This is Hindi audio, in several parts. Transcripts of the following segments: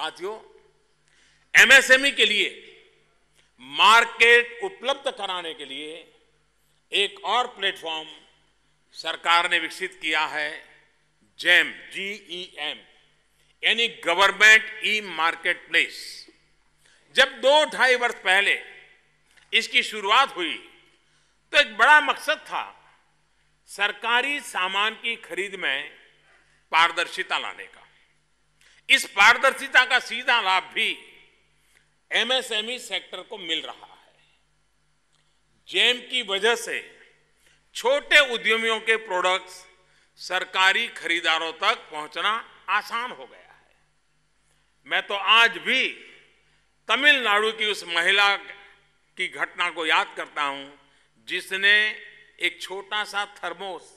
साथियों एमएसएमई e के लिए मार्केट उपलब्ध कराने के लिए एक और प्लेटफॉर्म सरकार ने विकसित किया है जैम जीईएम e e यानी गवर्नमेंट ई मार्केट प्लेस जब दो ढाई वर्ष पहले इसकी शुरुआत हुई तो एक बड़ा मकसद था सरकारी सामान की खरीद में पारदर्शिता लाने का इस पारदर्शिता का सीधा लाभ भी एमएसएमई e सेक्टर को मिल रहा है जेम की वजह से छोटे उद्यमियों के प्रोडक्ट्स सरकारी खरीदारों तक पहुंचना आसान हो गया है मैं तो आज भी तमिलनाडु की उस महिला की घटना को याद करता हूं जिसने एक छोटा सा थर्मोस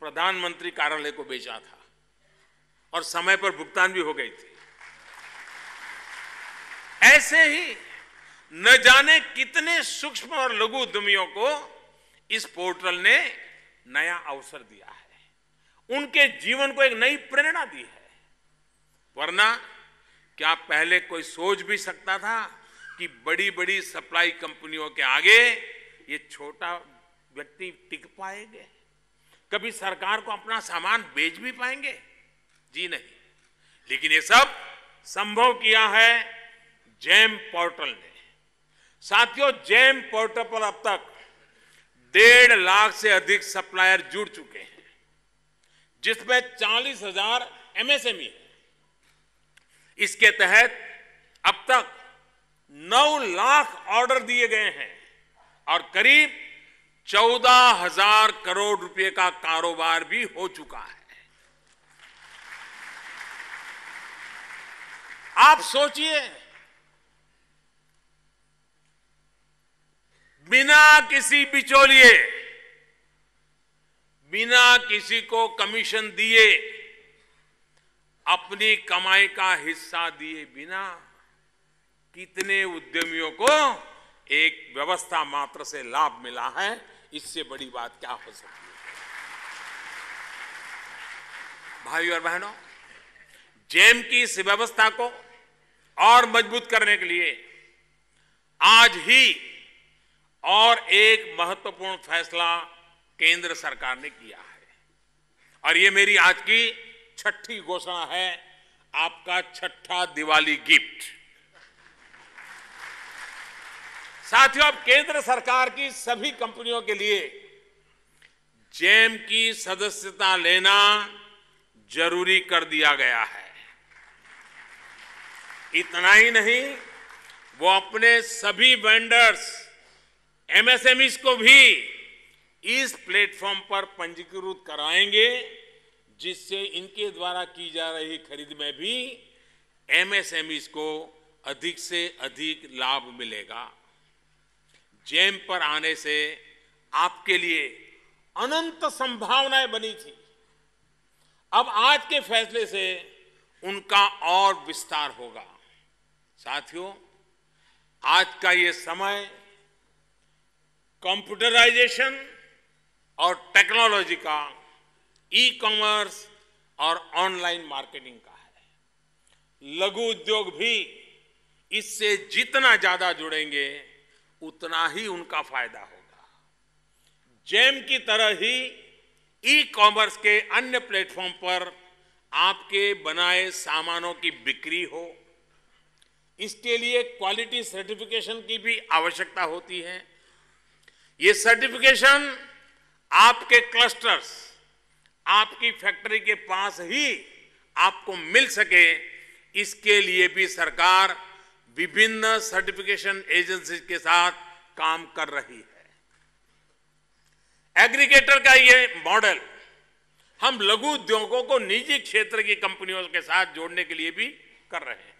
प्रधानमंत्री कार्यालय को बेचा था और समय पर भुगतान भी हो गई थी ऐसे ही न जाने कितने सूक्ष्म और लघु उद्यमियों को इस पोर्टल ने नया अवसर दिया है उनके जीवन को एक नई प्रेरणा दी है वरना क्या पहले कोई सोच भी सकता था कि बड़ी बड़ी सप्लाई कंपनियों के आगे ये छोटा व्यक्ति टिक पाएंगे कभी सरकार को अपना सामान बेच भी पाएंगे जी नहीं लेकिन ये सब संभव किया है जैम पोर्टल ने साथियों जैम पोर्टल पर अब तक डेढ़ लाख से अधिक सप्लायर जुड़ चुके हैं जिसमें चालीस हजार एमएसएमई है इसके तहत अब तक नौ लाख ऑर्डर दिए गए हैं और करीब चौदह हजार करोड़ रुपए का कारोबार भी हो चुका है आप सोचिए बिना किसी बिचौलिए बिना किसी को कमीशन दिए अपनी कमाई का हिस्सा दिए बिना कितने उद्यमियों को एक व्यवस्था मात्र से लाभ मिला है इससे बड़ी बात क्या हो सकती है भाई और बहनों जेम की इस व्यवस्था को और मजबूत करने के लिए आज ही और एक महत्वपूर्ण फैसला केंद्र सरकार ने किया है और ये मेरी आज की छठी घोषणा है आपका छठा दिवाली गिफ्ट साथियों अब केंद्र सरकार की सभी कंपनियों के लिए जैम की सदस्यता लेना जरूरी कर दिया गया है इतना ही नहीं वो अपने सभी वेंडर्स एमएसएमईस को भी इस प्लेटफॉर्म पर पंजीकृत कराएंगे जिससे इनके द्वारा की जा रही खरीद में भी एमएसएमईस को अधिक से अधिक लाभ मिलेगा जेम पर आने से आपके लिए अनंत संभावनाएं बनी थी अब आज के फैसले से उनका और विस्तार होगा साथियों आज का ये समय कंप्यूटराइजेशन और टेक्नोलॉजी का ई कॉमर्स और ऑनलाइन मार्केटिंग का है लघु उद्योग भी इससे जितना ज्यादा जुड़ेंगे उतना ही उनका फायदा होगा जेम की तरह ही ई कॉमर्स के अन्य प्लेटफॉर्म पर आपके बनाए सामानों की बिक्री हो इसके लिए क्वालिटी सर्टिफिकेशन की भी आवश्यकता होती है ये सर्टिफिकेशन आपके क्लस्टर्स आपकी फैक्ट्री के पास ही आपको मिल सके इसके लिए भी सरकार विभिन्न सर्टिफिकेशन एजेंसी के साथ काम कर रही है एग्रीगेटर का ये मॉडल हम लघु उद्योगों को निजी क्षेत्र की कंपनियों के साथ जोड़ने के लिए भी कर रहे हैं